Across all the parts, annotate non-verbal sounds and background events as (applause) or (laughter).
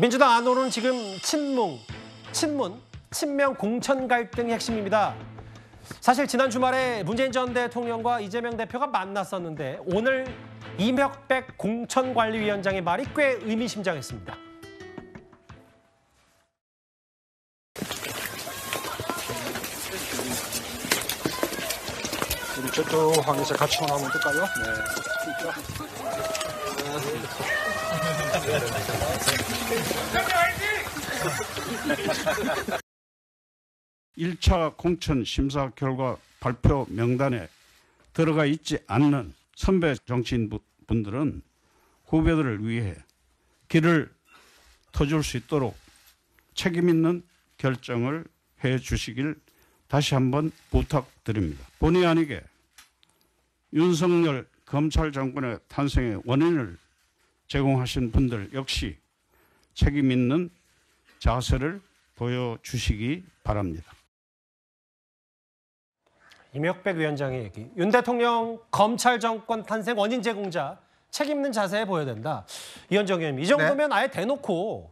민주당 안호는 지금 친문, 친문, 친명 공천 갈등이 핵심입니다. 사실 지난 주말에 문재인 전 대통령과 이재명 대표가 만났었는데 오늘 이명백 공천관리위원장의 말이 꽤 의미심장했습니다. 우리 저쪽 방에서 같이 하면 될까요? 네. 1차 공천 심사 결과 발표 명단에 들어가 있지 않는 선배 정치인분들은 후배들을 위해 길을 터줄 수 있도록 책임있는 결정을 해 주시길 다시 한번 부탁드립니다. 본의 아니게 윤석열 검찰정권의 탄생의 원인을 제공하신 분들 역시 책임 있는 자세를 보여주시기 바랍니다. 임혁백 위원장의 얘기. 윤 대통령 검찰 정권 탄생 원인 제공자 책임 있는 자세에 보여야 된다. 이현정 의원님, 이 네. 정도면 네. 아예 대놓고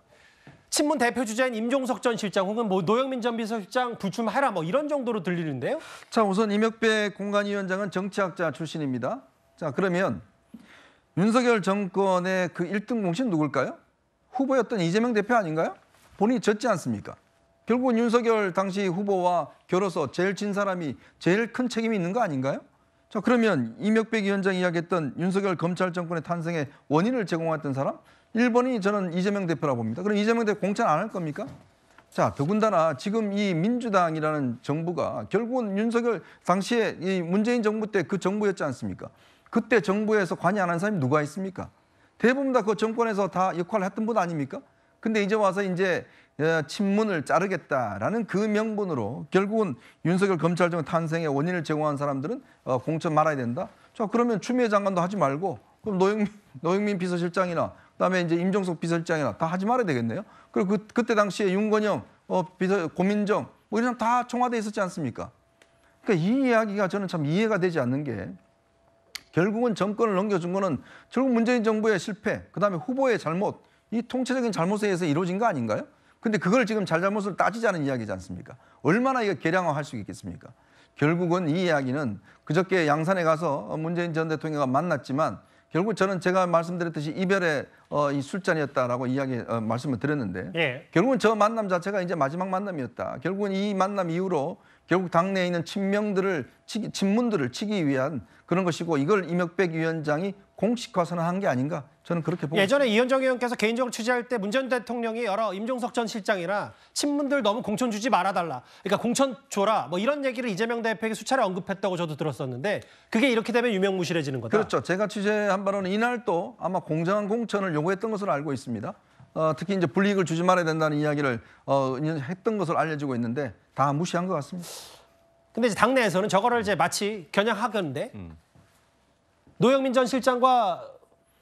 친문 대표 주자인 임종석 전 실장 혹은 뭐 노영민 전 비서실장 불출마해라 뭐 이런 정도로 들리는데요. 자, 우선 임혁백 공관위원장은 정치학자 출신입니다. 자, 그러면 윤석열 정권의 그 1등 공신 누굴까요? 후보였던 이재명 대표 아닌가요? 본인이 졌지 않습니까? 결국은 윤석열 당시 후보와 결어서 제일 진 사람이 제일 큰 책임이 있는 거 아닌가요? 자, 그러면 이명백 위원장이 이야기했던 윤석열 검찰 정권의 탄생의 원인을 제공했던 사람? 일본이 저는 이재명 대표라고 봅니다. 그럼 이재명 대표 공천 안 할 겁니까? 자, 더군다나 지금 이 민주당이라는 정부가 결국은 윤석열 당시에 이 문재인 정부 때 그 정부였지 않습니까? 그때 정부에서 관여 안 한 사람이 누가 있습니까? 대부분 다 그 정권에서 다 역할을 했던 분 아닙니까? 근데 이제 와서 이제 어, 친문을 자르겠다라는 그 명분으로 결국은 윤석열 검찰정 탄생의 원인을 제공한 사람들은 어, 공천 말아야 된다. 자 그러면 추미애 장관도 하지 말고 그럼 노영민, 노영민 비서실장이나 그다음에 이제 임종석 비서실장이나 다 하지 말아야 되겠네요. 그리고 그, 그때 당시에 윤건영 어, 비서 고민정 뭐 이런 다 청와대에 있었지 않습니까? 그러니까 이 이야기가 저는 참 이해가 되지 않는 게 결국은 정권을 넘겨준 거는 결국 문재인 정부의 실패, 그다음에 후보의 잘못, 이 통체적인 잘못에 의해서 이루어진 거 아닌가요? 근데 그걸 지금 잘잘못을 따지자는 이야기지 않습니까? 얼마나 이거 계량화할 수 있겠습니까? 결국은 이 이야기는 그저께 양산에 가서 문재인 전 대통령과 만났지만 결국 저는 제가 말씀드렸듯이 이별의 어, 이 술잔이었다라고 이야기 어, 말씀을 드렸는데 예. 결국은 저 만남 자체가 이제 마지막 만남이었다. 결국은 이 만남 이후로 결국 당내에 있는 친명들을 치기, 친문들을 치기 위한 그런 것이고 이걸 이명백 위원장이 공식화 선언한 게 아닌가 저는 그렇게 보고 예전에 이현정 의원께서 개인적으로 취재할 때 문 전 대통령이 여러 임종석 전 실장이나 친문들 너무 공천 주지 말아달라 그러니까 공천 줘라 뭐 이런 얘기를 이재명 대표에게 수차례 언급했다고 저도 들었었는데 그게 이렇게 되면 유명무실해지는 거다 그렇죠 제가 취재한 바로는 이날 또 아마 공정한 공천을 요구했던 것으로 알고 있습니다 어, 특히 이제 불이익을 주지 말아야 된다는 이야기를 어, 했던 것을 알려지고 있는데 다 무시한 것 같습니다. 근데 이제 당내에서는 저거를 이제 마치 겨냥하건데 음. 노영민 전 실장과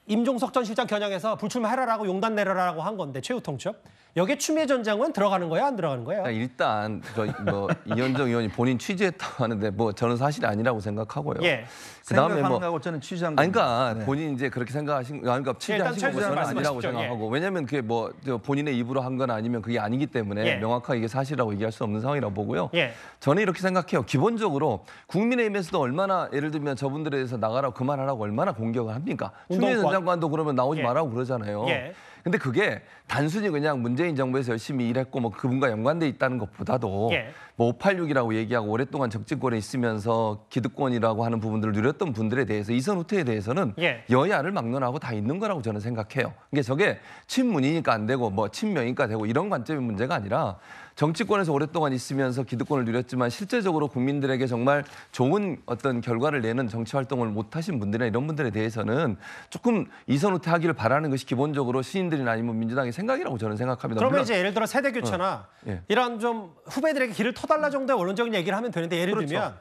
임종석 전 실장 겨냥해서 불출마해라라고 용단 내려라라고 한 건데 최후 통첩. 여기에 추미애 전 장관 들어가는 거예요? 안 들어가는 거예요? 그러니까 일단 저뭐 (laughs) 이현정 의원이 본인 취재했다고 하는데 뭐 저는 사실 아니라고 생각하고요. 예. 그다음에 뭐 저는 취재한 아니, 그러니까 네. 본인 이제 그렇게 생각하신 아, 그러니까 네, 취재하신 거는 아니라고 예. 생각하고 예. 왜냐면 그게 뭐 본인의 입으로 한 건 아니면 그게 아니기 때문에 예. 명확하게 이게 사실이라고 얘기할 수 없는 상황이라고 보고요. 예. 저는 이렇게 생각해요. 기본적으로 국민의힘에서도 얼마나 예를 들면 저분들에 대해서 나가라고 그만하라고 얼마나 공격을 합니까? 추미애 전 장관도 그러면 나오지 예. 말라고 그러잖아요. 예. 근데 그게 단순히 그냥 문재인 정부에서 열심히 일했고 뭐 그분과 연관돼 있다는 것보다도 예. 뭐 586이라고 얘기하고 오랫동안 정치권에 있으면서 기득권이라고 하는 부분들을 누렸던 분들에 대해서 이선 후퇴에 대해서는 예. 여야를 막론하고 다 있는 거라고 저는 생각해요. 이게 그러니까 저게 친문이니까 안 되고 뭐 친명이니까 되고 이런 관점의 문제가 아니라 정치권에서 오랫동안 있으면서 기득권을 누렸지만 실제적으로 국민들에게 정말 좋은 어떤 결과를 내는 정치 활동을 못하신 분들이나 이런 분들에 대해서는 조금 이선후퇴하기를 바라는 것이 기본적으로 시인들이나 아니면 민주당의 생각이라고 저는 생각합니다. 그러면 이제 예를 들어 세대 교체나 어, 예. 이런 좀 후배들에게 길을 터달라 정도의 원론적인 얘기를 하면 되는데 예를 그렇죠. 들면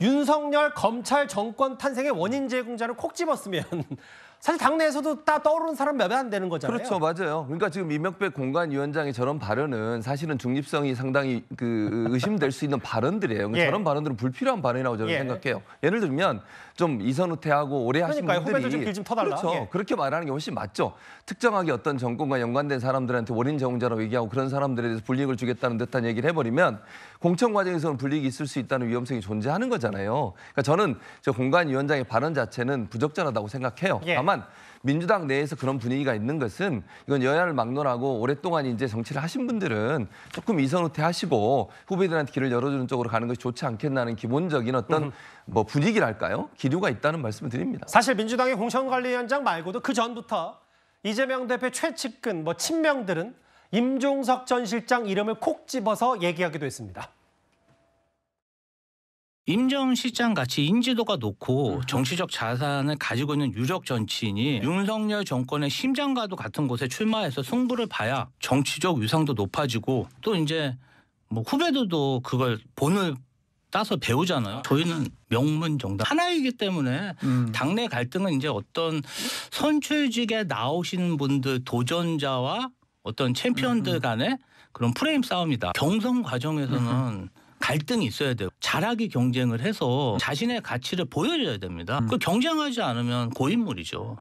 예. 윤석열 검찰 정권 탄생의 원인 제공자를 콕 집었으면 사실 당내에서도 다 떠오르는 사람 몇안 되는 거잖아요. 그렇죠, 맞아요. 그러니까 지금 이명백 공간위원장의 저런 발언은 사실은 중립성이 상당히 그 의심될 수 있는 발언들이에요. 그러니까 예. 저런 발언들은 불필요한 발언이라고 저는 예. 생각해요. 예를 들면 좀이선후퇴하고 오래 하신 그러니까요, 분들이 좀 그렇죠. 예. 그렇게 말하는 게 훨씬 맞죠. 특정하게 어떤 정권과 연관된 사람들한테 원인 제공자라고 얘기하고 그런 사람들에 대해서 불이익을 주겠다는 듯한 얘기를 해버리면 공천 과정에서는 불이익이 있을 수 있다는 위험성이 존재하는 거잖아요. 그러니까 저는 저공간위원장의 발언 자체는 부적절하다고 생각해요. 예. 다만 다만 민주당 내에서 그런 분위기가 있는 것은 이건 여야를 막론하고 오랫동안 이제 정치를 하신 분들은 조금 이선후퇴하시고 후배들한테 길을 열어주는 쪽으로 가는 것이 좋지 않겠나는 기본적인 어떤 뭐 분위기랄까요? 기류가 있다는 말씀을 드립니다. 사실 민주당의 공천관리위원장 말고도 그 전부터 이재명 대표 최측근 뭐 친명들은 임종석 전 실장 이름을 콕 집어서 얘기하기도 했습니다. 임정 실장 같이 인지도가 높고 정치적 자산을 가지고 있는 유력 정치인이 윤석열 정권의 심장과도 같은 곳에 출마해서 승부를 봐야 정치적 위상도 높아지고 또 이제 뭐 후배들도 그걸 본을 따서 배우잖아요. 저희는 명문 정당 하나이기 때문에 음. 당내 갈등은 이제 어떤 선출직에 나오신 분들 도전자와 어떤 챔피언들 음. 간의 그런 프레임 싸움이다. 경선 과정에서는 (laughs) 갈등이 있어야 돼요. 잘하기 경쟁을 해서 자신의 가치를 보여줘야 됩니다. 음. 그 경쟁하지 않으면 고인물이죠.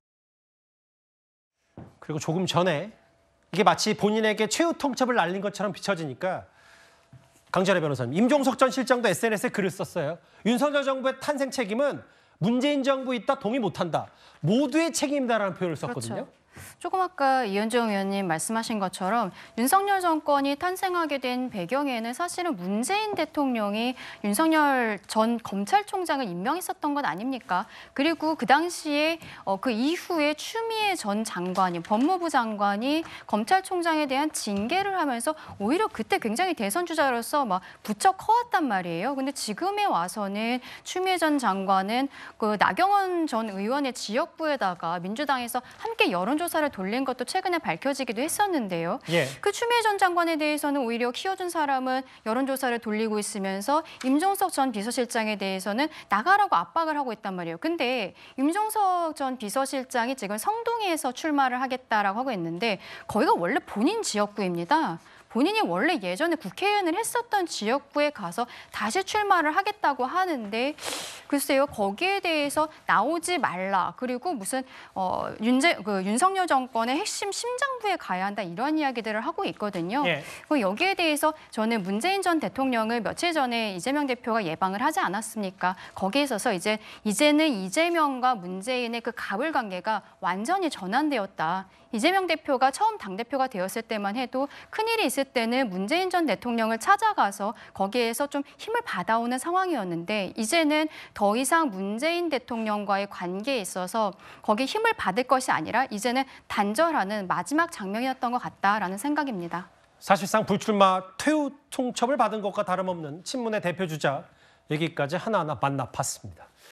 그리고 조금 전에 이게 마치 본인에게 최후 통첩을 날린 것처럼 비춰지니까 강철의 변호사님, 임종석 전 실장도 SNS에 글을 썼어요. 윤석열 정부의 탄생 책임은 문재인 정부 있다 동의 못한다. 모두의 책임이다라는 표현을 썼거든요. 그렇죠. 조금 아까 이현정 의원님 말씀하신 것처럼 윤석열 정권이 탄생하게 된 배경에는 사실은 문재인 대통령이 윤석열 전 검찰총장을 임명했었던 것 아닙니까? 그리고 그 당시에 어, 그 이후에 추미애 전 장관이 법무부 장관이 검찰총장에 대한 징계를 하면서 오히려 그때 굉장히 대선 주자로서 막 부쩍 커왔단 말이에요. 근데 지금에 와서는 추미애 전 장관은 그 나경원 전 의원의 지역구에다가 민주당에서 함께 여론조사 수사를 돌린 것도 최근에 밝혀지기도 했었는데요. 예. 그 추미애 전 장관에 대해서는 오히려 키워준 사람은 여론조사를 돌리고 있으면서 임종석 전 비서실장에 대해서는 나가라고 압박을 하고 있단 말이에요. 근데 임종석 전 비서실장이 지금 성동에서 출마를 하겠다라고 하고 있는데 거기가 원래 본인 지역구입니다. 본인이 원래 예전에 국회의원을 했었던 지역구에 가서 다시 출마를 하겠다고 하는데 글쎄요 거기에 대해서 나오지 말라 그리고 무슨 어, 윤재 그 윤석열 정권의 핵심 심장부에 가야 한다 이런 이야기들을 하고 있거든요. 예. 그 여기에 대해서 저는 문재인 전 대통령을 며칠 전에 이재명 대표가 예방을 하지 않았습니까? 거기에 있어서 이제 이제는 이재명과 문재인의 그 갑을 관계가 완전히 전환되었다. 이재명 대표가 처음 당대표가 되었을 때만 해도 큰일이 있을 때는 문재인 전 대통령을 찾아가서 거기에서 좀 힘을 받아오는 상황이었는데 이제는 더 이상 문재인 대통령과의 관계에 있어서 거기 에 힘을 받을 것이 아니라 이제는 단절하는 마지막 장면이었던 것 같다라는 생각입니다. 사실상 불출마 퇴우 통첩을 받은 것과 다름없는 친문의 대표 주자 얘기까지 하나하나 만나봤습니다.